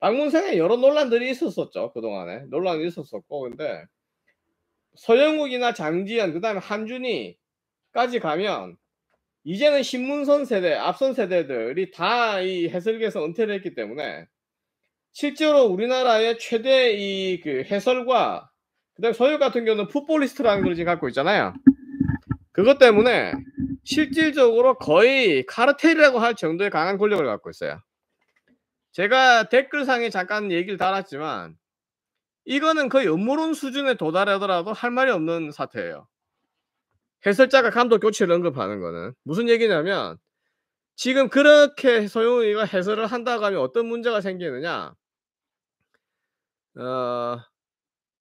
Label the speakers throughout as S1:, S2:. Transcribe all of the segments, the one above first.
S1: 방문생에 여러 논란들이 있었었죠 그동안에 논란이 있었었고 근데 서영욱이나 장지현 그다음에 한준이까지 가면 이제는 신문선 세대 앞선 세대들이 다 이 해설계에서 은퇴를 했기 때문에 실제로 우리나라의 최대 이 그 해설과 그다음 에 서유 같은 경우는 풋볼리스트라는 걸 지금 갖고 있잖아요. 그것 때문에 실질적으로 거의 카르텔이라고 할 정도의 강한 권력을 갖고 있어요. 제가 댓글상에 잠깐 얘기를 달았지만 이거는 거의 음모론 수준에 도달하더라도 할 말이 없는 사태예요. 해설자가 감독 교체를 언급하는 거는 무슨 얘기냐면 지금 그렇게 소용이가 해설을 한다고 하면 어떤 문제가 생기느냐? 어,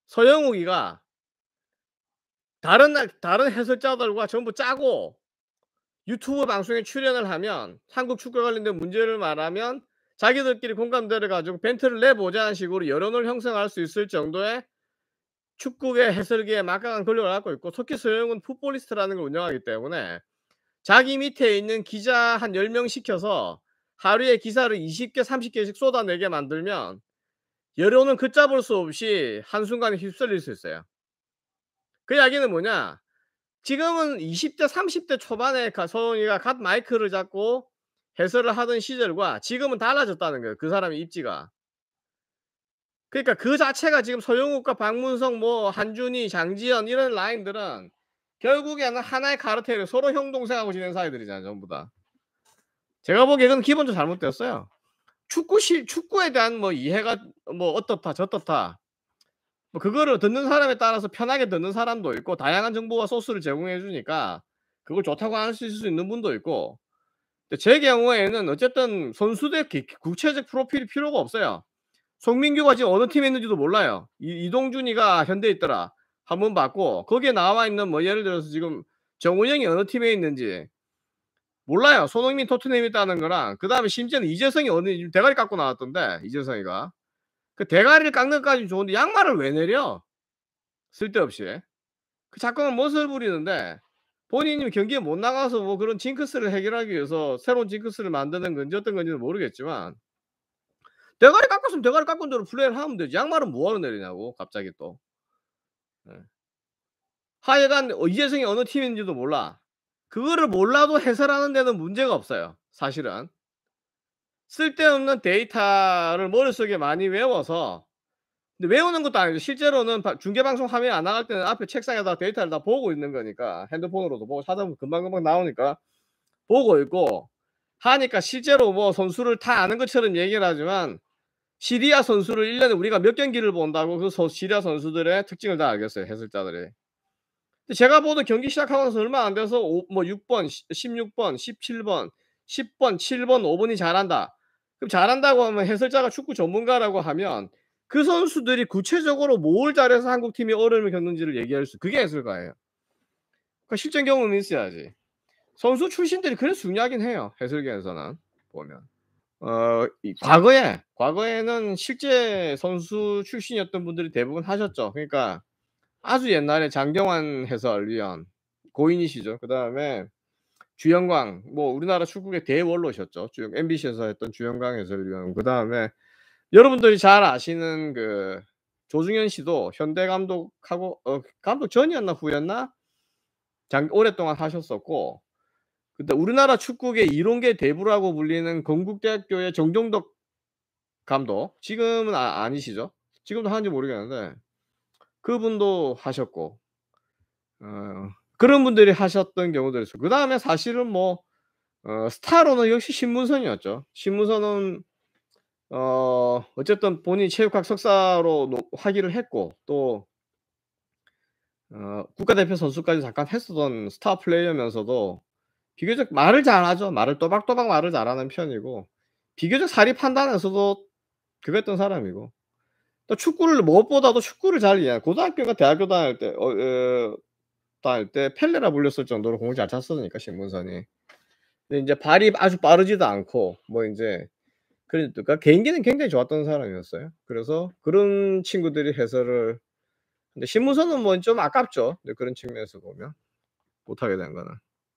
S1: 서영욱이가 다른 다른 해설자들과 전부 짜고 유튜브 방송에 출연을 하면 한국 축구 관련된 문제를 말하면 자기들끼리 공감대를 가지고 벤트를 내보자는 식으로 여론을 형성할 수 있을 정도의 축구계 해설계에 막강한 권력을 갖고 있고 속히 소영은 풋볼리스트라는 걸 운영하기 때문에 자기 밑에 있는 기자 한 10명 시켜서 하루에 기사를 20개, 30개씩 쏟아내게 만들면 여론은 그잡을수 없이 한순간에 휩쓸릴 수 있어요. 그 이야기는 뭐냐? 지금은 20대, 30대 초반에 서영이가 갓 마이크를 잡고 해설을 하던 시절과 지금은 달라졌다는 거예요. 그 사람의 입지가. 그러니까 그 자체가 지금 서영욱과 박문성, 뭐 한준희, 장지현 이런 라인들은 결국에는 하나의 카르텔을 서로 형동생하고 지낸 사이들이잖아요, 전부 다. 제가 보기에 는 기본적으로 잘못됐어요. 축구 실 축구에 대한 뭐 이해가 뭐 어떻다 저떻다 뭐 그거를 듣는 사람에 따라서 편하게 듣는 사람도 있고 다양한 정보와 소스를 제공해 주니까 그걸 좋다고 할 수 있는 분도 있고 제 경우에는 어쨌든 선수들 국체적 프로필이 필요가 없어요. 송민규가 지금 어느 팀에 있는지도 몰라요. 이, 이동준이가 현대에 있더라. 한번 봤고 거기에 나와 있는 뭐 예를 들어서 지금 정우영이 어느 팀에 있는지 몰라요. 손흥민 토트넘에 있다는 거랑 그 다음에 심지어는 이재성이 어느 대가리 깎고 나왔던데 이재성이가 그 대가리를 깎는 것까지 좋은데 양말을 왜 내려? 쓸데없이 그 자꾸만 멋을 부리는데 본인이 경기에 못 나가서 뭐 그런 징크스를 해결하기 위해서 새로운 징크스를 만드는 건지 어떤 건지는 모르겠지만 대가리 깎았으면 대가리 깎은 대로 플레이를 하면 되지. 양말은 뭐하러 내리냐고 갑자기 또. 예. 하여간 어, 이재성이 어느 팀인지도 몰라. 그거를 몰라도 해설하는 데는 문제가 없어요. 사실은. 쓸데없는 데이터를 머릿속에 많이 외워서 근데 외우는 것도 아니고 실제로는 중계 방송 화면 안 나갈 때는 앞에 책상에다 데이터를 다 보고 있는 거니까 핸드폰으로도 보고 찾아 보면 금방 금방 나오니까 보고 있고 하니까 실제로 뭐 선수를 다 아는 것처럼 얘기를 하지만 시리아 선수를 1년에 우리가 몇 경기를 본다고 그 시리아 선수들의 특징을 다 알겠어요. 해설자들이. 근데 제가 보던 경기 시작하고 나서 얼마 안 돼서 5, 뭐 6번, 16번, 17번, 10번, 7번, 5번이 잘한다. 그럼 잘한다고 하면 해설자가 축구 전문가라고 하면 그 선수들이 구체적으로 뭘 잘해서 한국 팀이 어려움을 겪는지를 얘기할 수 그게 예술가예요. 그 그러니까 실전 경험이 있어야지. 선수 출신들이 그래 중요하긴 해요. 해설계에서는 보면. 어, 과거에 과거에는 실제 선수 출신이었던 분들이 대부분 하셨죠. 그러니까 아주 옛날에 장경환 해설위원 고인이시죠. 그 다음에 주영광 뭐 우리나라 축구의 대원로셨죠. 주영 MBC에서 했던 주영광 해설위원 그 다음에 여러분들이 잘 아시는 그 조중현 씨도 현대 감독하고 어, 감독 전이었나 후였나 장, 오랫동안 하셨었고 근데 우리나라 축구계 이론계 대부라고 불리는 건국대학교의 정종덕 감독 지금은 아, 니시죠 지금도 하는지 모르겠는데 그분도 하셨고 어, 그런 분들이 하셨던 경우들이 있어요. 그 다음에 사실은 뭐 어, 스타로는 역시 신문선이었죠. 신문선은 어, 어쨌든 본인이 체육학 석사로 노, 학위를 했고 또 어, 국가대표 선수까지 잠깐 했었던 스타 플레이어면서도 비교적 말을 잘하죠. 말을 또박또박 말을 잘하는 편이고 비교적 사리 판단에서도 그랬던 사람이고 또 축구를 무엇보다도 축구를 잘 이해. 고등학교가 대학교 다닐 때 어, 어, 다닐 때 펠레라 불렸을 정도로 공을 잘 찼으니까 신문선이. 근데 이제 발이 아주 빠르지도 않고 뭐 이제 그러니까, 그러니까 개인기는 굉장히 좋았던 사람이었어요. 그래서 그런 친구들이 해설을 근데 신문서는 뭐 좀 아깝죠. 그런 측면에서 보면 못하게 된 거는.